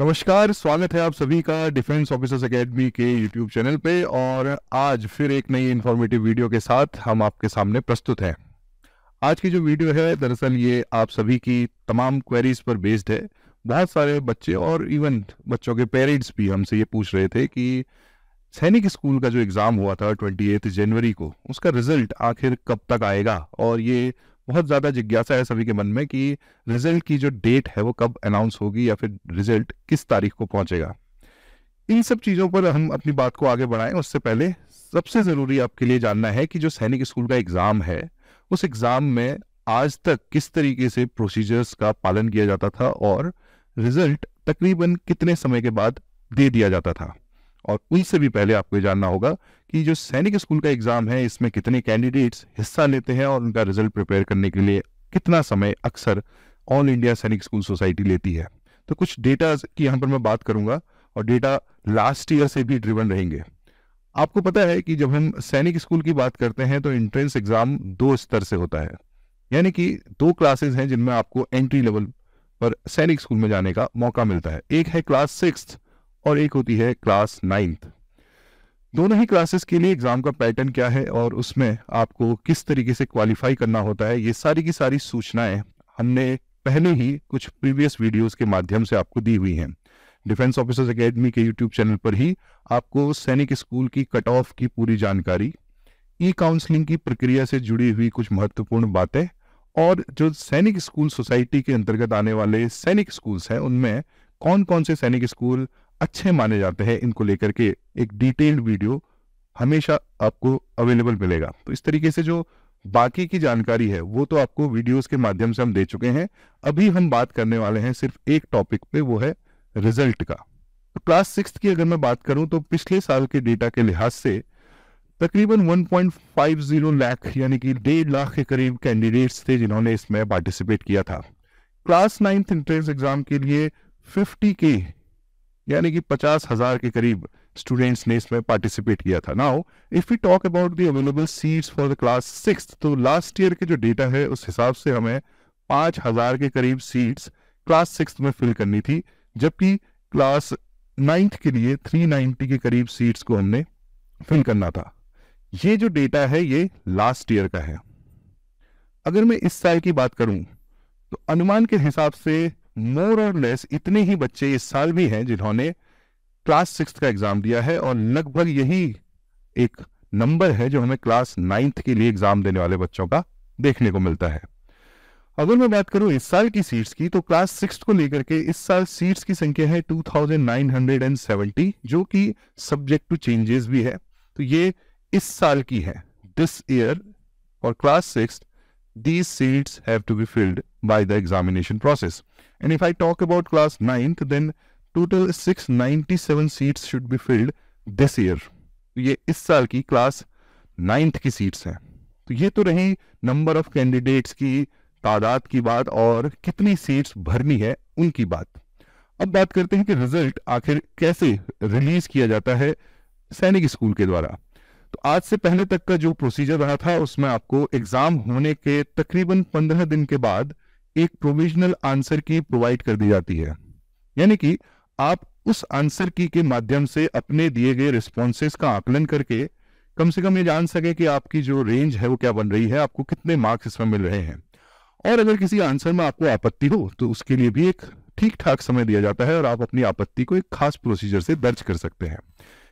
नमस्कार स्वागत है आप सभी का डिफेंस ऑफिसर्स एकेडमी के यूट्यूब चैनल पे और आज फिर एक नई इन्फॉर्मेटिव वीडियो के साथ हम आपके सामने प्रस्तुत हैं आज की जो वीडियो है दरअसल ये आप सभी की तमाम क्वेरीज पर बेस्ड है बहुत सारे बच्चे और इवन बच्चों के पेरेंट्स भी हमसे ये पूछ रहे थे कि सैनिक स्कूल का जो एग्ज़ाम हुआ था ट्वेंटी जनवरी को उसका रिजल्ट आखिर कब तक आएगा और ये बहुत ज़्यादा जिज्ञासा है सभी के मन में कि रिजल्ट की जो डेट है वो कब अनाउंस होगी या फिर रिजल्ट किस तारीख को पहुंचेगा इन सब चीज़ों पर हम अपनी बात को आगे बढ़ाएं उससे पहले सबसे ज़रूरी आपके लिए जानना है कि जो सैनिक स्कूल का एग्ज़ाम है उस एग्ज़ाम में आज तक किस तरीके से प्रोसीजर्स का पालन किया जाता था और रिजल्ट तकरीबन कितने समय के बाद दे दिया जाता था और उनसे भी पहले आपको ये जानना होगा कि जो सैनिक स्कूल का एग्ज़ाम है इसमें कितने कैंडिडेट्स हिस्सा लेते हैं और उनका रिजल्ट प्रिपेयर करने के लिए कितना समय अक्सर all India Sainik school society लेती है तो कुछ डेटा की यहाँ पर मैं बात करूंगा और डेटा लास्ट ईयर से भी ड्रिवन रहेंगे आपको पता है कि जब हम सैनिक स्कूल की बात करते हैं तो एंट्रेंस एग्ज़ाम दो स्तर से होता है यानी कि दो क्लासेस हैं जिनमें आपको एंट्री लेवल पर सैनिक स्कूल में जाने का मौका मिलता है एक है क्लास सिक्स और एक होती है क्लास नाइन्थ दोनों ही क्लासेस के लिए एग्जाम का पैटर्न क्या है और उसमें आपको किस तरीके से क्वालिफाई करना होता है ये सारी की सारी सूचनाएं हमने पहले ही कुछ प्रीवियस वीडियोस के माध्यम से आपको दी हुई हैं डिफेंस ऑफिसर्स एकेडमी के यूट्यूब चैनल पर ही आपको सैनिक स्कूल की कट ऑफ की पूरी जानकारी ई काउंसलिंग की प्रक्रिया से जुड़ी हुई कुछ महत्वपूर्ण बातें और जो सैनिक स्कूल सोसाइटी के अंतर्गत आने वाले सैनिक स्कूल्स हैं उनमें कौन कौन से सैनिक स्कूल अच्छे माने जाते हैं इनको लेकर के एक डिटेल्ड वीडियो हमेशा आपको अवेलेबल मिलेगा तो इस तरीके से जो बाकी की जानकारी है वो तो आपको वीडियोस के माध्यम से हम दे चुके हैं अभी हम बात करने वाले हैं सिर्फ एक टॉपिक पे वो है रिजल्ट का तो क्लास सिक्स की अगर मैं बात करूं तो पिछले साल के डेटा के लिहाज से तकरीबन 1.50 लाख यानी कि डेढ़ लाख के करीब कैंडिडेट्स थे जिन्होंने इसमें पार्टिसिपेट किया था क्लास नाइन्थ एंट्रेंस एग्जाम के लिए 50 के यानी कि पचास हजार के करीब स्टूडेंट्स ने इसमें पार्टिसिपेट किया था now if we talk about the available seats for the class six तो लास्ट ईयर के जो डेटा है उस हिसाब से हमें पाँच हजार के करीब सीट्स क्लास सिक्स में फिल करनी थी जबकि क्लास नाइन्थ के लिए थ्री नाइन्टी के करीब सीट्स को हमने फिल करना था ये जो डेटा है ये लास्ट ईयर का है अगर मैं इस साल की बात करूं तो अनुमान के हिसाब से मोर और लेस इतने ही बच्चे इस साल भी हैं जिन्होंने क्लास सिक्स का एग्जाम दिया है और लगभग यही एक नंबर है जो हमें क्लास नाइन्थ के लिए एग्जाम देने वाले बच्चों का देखने को मिलता है अगर मैं बात करूं इस साल की सीट्स की तो क्लास सिक्स को लेकर के इस साल सीट्स की संख्या है 2970 जो कि सब्जेक्ट टू चेंजेस भी है तो ये इस साल की है दिस ईयर और class six these seats have to be filled by the examination process. And if I talk about class 9th, then total 697 seats should be filled this year. ये इस साल की क्लास 9th की seats हैं तो ये तो रही नंबर ऑफ कैंडिडेट्स की तादाद की बात और कितनी सीट्स भरनी है उनकी बात अब बात करते हैं कि रिजल्ट आखिर कैसे रिलीज किया जाता है सैनिक स्कूल के द्वारा तो आज से पहले तक का जो प्रोसीजर रहा था उसमें आपको एग्जाम होने के तकरीबन पंद्रह दिन के बाद एक प्रोविजनल आंसर की प्रोवाइड कर दी जाती है यानी कि आप उस आंसर की के माध्यम से अपने दिए गए रिस्पॉन्सेज का आकलन करके कम से कम ये जान सके कि आपकी जो रेंज है वो क्या बन रही है आपको कितने मार्क्स इसमें मिल रहे हैं और अगर किसी आंसर में आपको आपत्ति हो तो उसके लिए भी एक ठीक ठाक समय दिया जाता है और आप अपनी आपत्ति को एक खास प्रोसीजर से दर्ज कर सकते हैं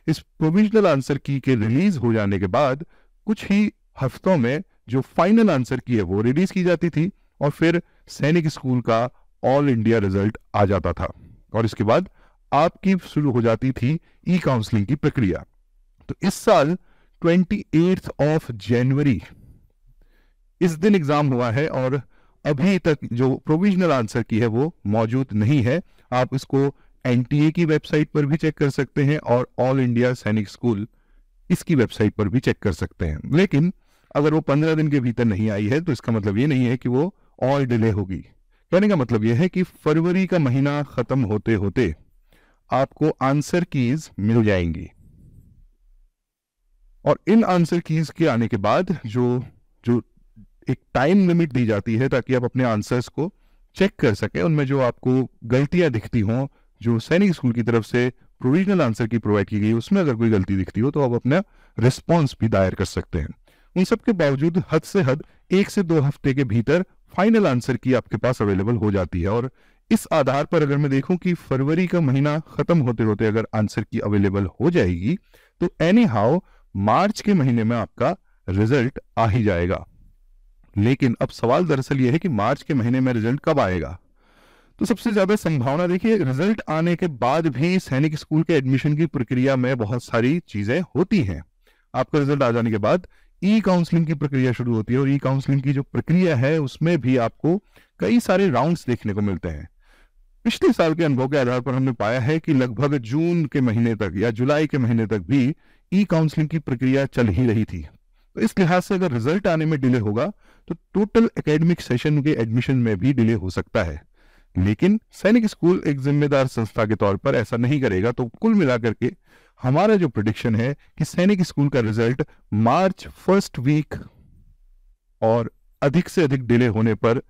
इस प्रोविजनल आंसर की के रिलीज हो जाने के बाद कुछ ही हफ्तों में जो फाइनल आंसर की है वो रिलीज की जाती थी और फिर सैनिक स्कूल का ऑल इंडिया रिजल्ट आ जाता था और इसके बाद आपकी शुरू हो जाती थी ई काउंसलिंग की प्रक्रिया तो इस साल ट्वेंटी ऑफ जनवरी इस दिन एग्जाम हुआ है और अभी तक जो प्रोविजनल आंसर की है वो मौजूद नहीं है आप इसको एनटीए की वेबसाइट पर भी चेक कर सकते हैं और ऑल इंडिया सैनिक स्कूल इसकी वेबसाइट पर भी चेक कर सकते हैं लेकिन अगर वो पंद्रह दिन के भीतर नहीं आई है तो इसका मतलब ये नहीं है कि वो और डिले होगी कहने का मतलब यह है कि फरवरी का महीना खत्म होते होते आपको आंसर कीज मिल जाएंगी और इन आंसर कीज के आने के बाद जो जो एक टाइम लिमिट दी जाती है ताकि आप अपने आंसर्स को चेक कर सके उनमें जो आपको गलतियां दिखती हों जो सैनिक स्कूल की तरफ से प्रोविजनल आंसर की प्रोवाइड की गई उसमें अगर कोई गलती दिखती हो तो आप अपना रिस्पॉन्स भी दायर कर सकते हैं उन सब के बावजूद हद से हद एक से दो हफ्ते के भीतर फाइनल आंसर की आपके पास अवेलेबल हो जाती है और इस आधार पर अगर मैं देखूं कि फरवरी का महीना खत्म होते होते अगर आंसर की अवेलेबल हो जाएगी तो एनी हाउ मार्च के महीने में आपका रिजल्ट आ ही जाएगा लेकिन अब सवाल दरअसल यह है कि मार्च के महीने में रिजल्ट कब आएगा तो सबसे ज्यादा संभावना देखिए रिजल्ट आने के बाद भी सैनिक स्कूल के एडमिशन की प्रक्रिया में बहुत सारी चीजें होती हैं आपका रिजल्ट आ जाने के बाद ई काउंसलिंग की प्रक्रिया शुरू होती है और ई काउंसलिंग की जो प्रक्रिया है उसमें भी आपको कई सारे राउंड्स देखने को मिलते हैं पिछले साल के अनुभव के आधार पर हमने पाया है कि लगभग जून के महीने तक या जुलाई के महीने तक भी ई काउंसलिंग की प्रक्रिया चल ही रही थी तो इस लिहाज से अगर रिजल्ट आने में डिले होगा तो टोटल एकेडमिक सेशन के एडमिशन में भी डिले हो सकता है लेकिन सैनिक स्कूल एक जिम्मेदार संस्था के तौर पर ऐसा नहीं करेगा तो कुल मिलाकर के हमारा जो प्रोडिक्शन है कि सैनिक स्कूल का रिजल्ट मार्च फर्स्ट वीक और अधिक से अधिक डिले होने पर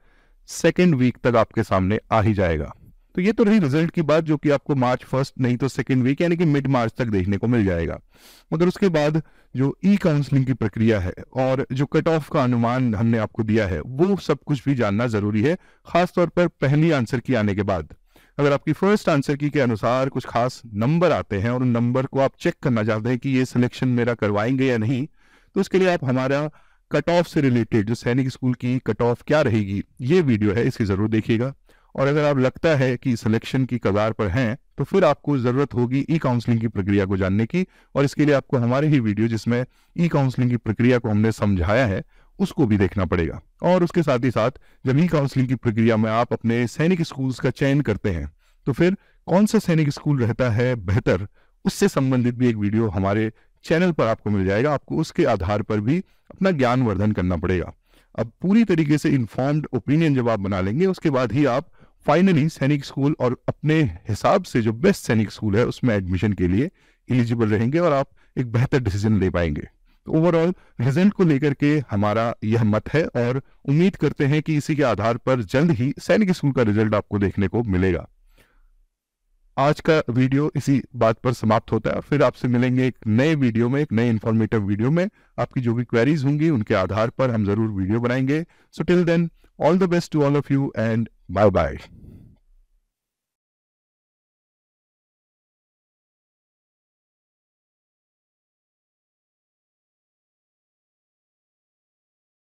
सेकेंड वीक तक आपके सामने आ ही जाएगा तो ये तो रही रिजल्ट की बात जो कि आपको मार्च फर्स्ट नहीं तो सेकेंड वीक यानी कि मिड मार्च तक देखने को मिल जाएगा मगर उसके बाद जो ई काउंसलिंग की प्रक्रिया है और जो कट ऑफ का अनुमान हमने आपको दिया है वो सब कुछ भी जानना जरूरी है खासतौर पर पहली आंसर की आने के बाद अगर आपकी फर्स्ट आंसर की के अनुसार कुछ खास नंबर आते हैं और उन नंबर को आप चेक करना चाहते हैं कि ये सिलेक्शन मेरा करवाएंगे या नहीं तो उसके लिए आप हमारा कट ऑफ से रिलेटेड जो सैनिक स्कूल की कट ऑफ क्या रहेगी ये वीडियो है इसकी जरूर देखिएगा और अगर आप लगता है कि सिलेक्शन की कगार पर हैं तो फिर आपको ज़रूरत होगी ई काउंसलिंग की प्रक्रिया को जानने की और इसके लिए आपको हमारे ही वीडियो जिसमें ई काउंसलिंग की प्रक्रिया को हमने समझाया है उसको भी देखना पड़ेगा और उसके साथ ही साथ जब ई काउंसलिंग की प्रक्रिया में आप अपने सैनिक स्कूल्स का चयन करते हैं तो फिर कौन सा सैनिक स्कूल रहता है बेहतर उससे संबंधित भी एक वीडियो हमारे चैनल पर आपको मिल जाएगा आपको उसके आधार पर भी अपना ज्ञानवर्धन करना पड़ेगा अब पूरी तरीके से इन्फॉर्म्ड ओपिनियन जब आप बना लेंगे उसके बाद ही आप फाइनली सैनिक स्कूल और अपने हिसाब से जो बेस्ट सैनिक स्कूल है उसमें एडमिशन के लिए एलिजिबल रहेंगे और आप एक बेहतर डिसीजन ले पाएंगे ओवरऑल तो रिजल्ट को लेकर के हमारा यह मत है और उम्मीद करते हैं कि इसी के आधार पर जल्द ही सैनिक स्कूल का रिजल्ट आपको देखने को मिलेगा आज का वीडियो इसी बात पर समाप्त होता है फिर आपसे मिलेंगे एक नए वीडियो में एक नए इन्फॉर्मेटिव वीडियो में आपकी जो भी क्वेरीज होंगी उनके आधार पर हम जरूर वीडियो बनाएंगे so till then all the best to all of you and Bye bye.